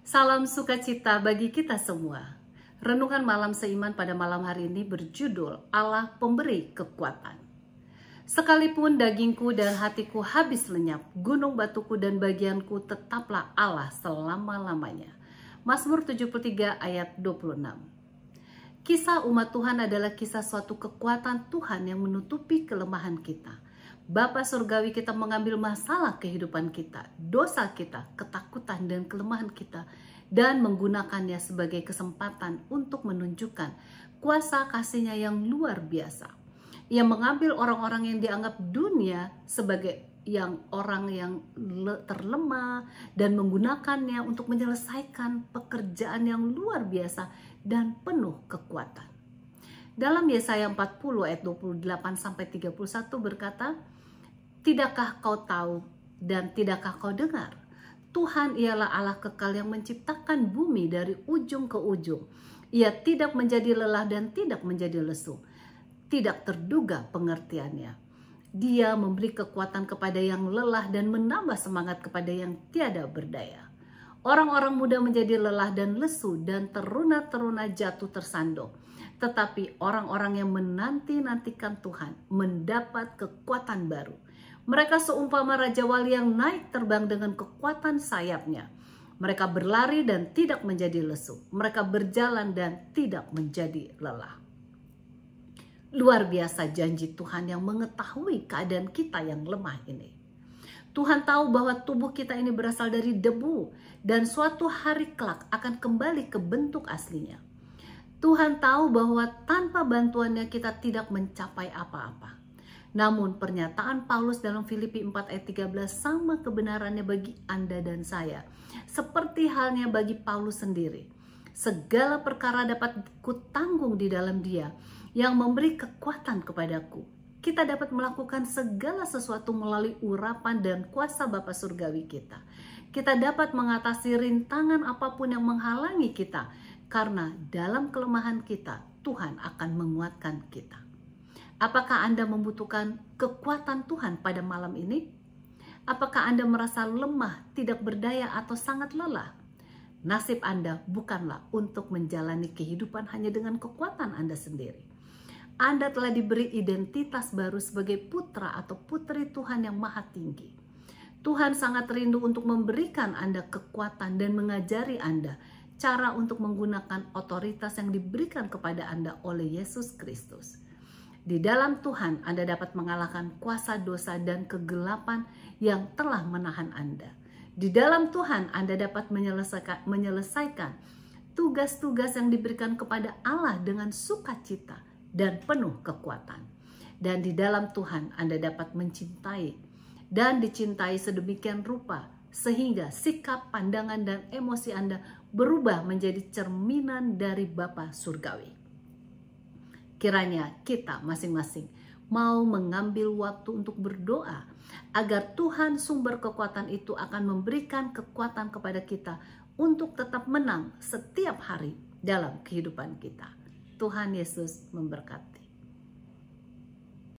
Salam sukacita bagi kita semua. Renungan malam seiman pada malam hari ini berjudul Allah pemberi kekuatan. Sekalipun dagingku dan hatiku habis lenyap, gunung batuku dan bagianku tetaplah Allah selama-lamanya. Mazmur 73 ayat 26. Kisah umat Tuhan adalah kisah suatu kekuatan Tuhan yang menutupi kelemahan kita Bapa Surgawi kita mengambil masalah kehidupan kita, dosa kita, ketakutan dan kelemahan kita dan menggunakannya sebagai kesempatan untuk menunjukkan kuasa kasihnya yang luar biasa. Ia mengambil orang-orang yang dianggap dunia sebagai yang orang yang terlemah dan menggunakannya untuk menyelesaikan pekerjaan yang luar biasa dan penuh kekuatan. Dalam Yesaya 40 ayat 28 sampai 31 berkata, Tidakkah kau tahu dan tidakkah kau dengar? Tuhan ialah Allah kekal yang menciptakan bumi dari ujung ke ujung. Ia tidak menjadi lelah dan tidak menjadi lesu. Tidak terduga pengertiannya. Dia memberi kekuatan kepada yang lelah dan menambah semangat kepada yang tiada berdaya. Orang-orang muda menjadi lelah dan lesu dan teruna-teruna jatuh tersandung. Tetapi orang-orang yang menanti-nantikan Tuhan mendapat kekuatan baru. Mereka seumpama Raja Wali yang naik terbang dengan kekuatan sayapnya. Mereka berlari dan tidak menjadi lesu. Mereka berjalan dan tidak menjadi lelah. Luar biasa janji Tuhan yang mengetahui keadaan kita yang lemah ini. Tuhan tahu bahwa tubuh kita ini berasal dari debu dan suatu hari kelak akan kembali ke bentuk aslinya. Tuhan tahu bahwa tanpa bantuannya kita tidak mencapai apa-apa. Namun pernyataan Paulus dalam Filipi 4 ayat 13 sama kebenarannya bagi Anda dan saya. Seperti halnya bagi Paulus sendiri. Segala perkara dapat kutanggung di dalam dia yang memberi kekuatan kepadaku. Kita dapat melakukan segala sesuatu melalui urapan dan kuasa Bapa Surgawi kita. Kita dapat mengatasi rintangan apapun yang menghalangi kita, karena dalam kelemahan kita, Tuhan akan menguatkan kita. Apakah Anda membutuhkan kekuatan Tuhan pada malam ini? Apakah Anda merasa lemah, tidak berdaya, atau sangat lelah? Nasib Anda bukanlah untuk menjalani kehidupan hanya dengan kekuatan Anda sendiri. Anda telah diberi identitas baru sebagai putra atau putri Tuhan yang maha tinggi. Tuhan sangat rindu untuk memberikan Anda kekuatan dan mengajari Anda cara untuk menggunakan otoritas yang diberikan kepada Anda oleh Yesus Kristus. Di dalam Tuhan Anda dapat mengalahkan kuasa dosa dan kegelapan yang telah menahan Anda. Di dalam Tuhan Anda dapat menyelesaikan, tugas-tugas yang diberikan kepada Allah dengan sukacita dan penuh kekuatan. Dan di dalam Tuhan Anda dapat mencintai dan dicintai sedemikian rupa sehingga sikap, pandangan, dan emosi Anda berubah menjadi cerminan dari Bapa Surgawi. Kiranya kita masing-masing mau mengambil waktu untuk berdoa agar Tuhan sumber kekuatan itu akan memberikan kekuatan kepada kita untuk tetap menang setiap hari dalam kehidupan kita. Tuhan Yesus memberkati.